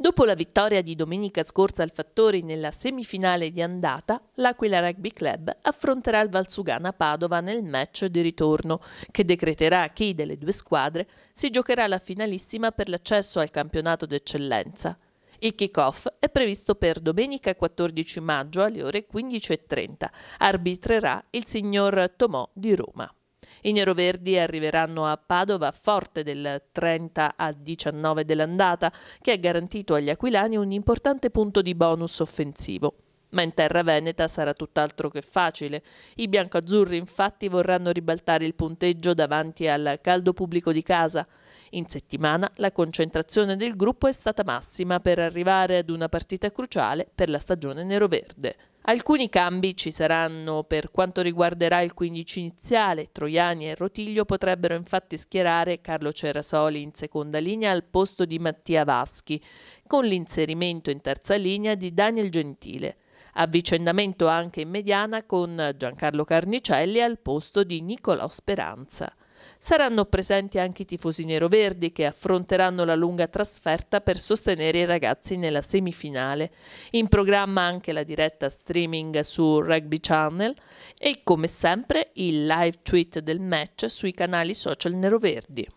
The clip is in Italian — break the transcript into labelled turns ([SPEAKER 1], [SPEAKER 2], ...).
[SPEAKER 1] Dopo la vittoria di domenica scorsa al Fattori nella semifinale di andata, l'Aquila Rugby Club affronterà il Valsugana Padova nel match di ritorno, che decreterà chi delle due squadre si giocherà la finalissima per l'accesso al campionato d'eccellenza. Il kick-off è previsto per domenica 14 maggio alle ore 15.30. Arbitrerà il signor Tomò di Roma. I neroverdi arriveranno a Padova forte del 30 a 19 dell'andata, che ha garantito agli aquilani un importante punto di bonus offensivo. Ma in terra veneta sarà tutt'altro che facile. I biancoazzurri infatti vorranno ribaltare il punteggio davanti al caldo pubblico di casa. In settimana la concentrazione del gruppo è stata massima per arrivare ad una partita cruciale per la stagione neroverde. Alcuni cambi ci saranno per quanto riguarderà il 15 iniziale, Troiani e Rotiglio potrebbero infatti schierare Carlo Cerasoli in seconda linea al posto di Mattia Vaschi, con l'inserimento in terza linea di Daniel Gentile. Avvicendamento anche in mediana con Giancarlo Carnicelli al posto di Nicolò Speranza. Saranno presenti anche i tifosi neroverdi che affronteranno la lunga trasferta per sostenere i ragazzi nella semifinale. In programma anche la diretta streaming su Rugby Channel e come sempre il live tweet del match sui canali social neroverdi.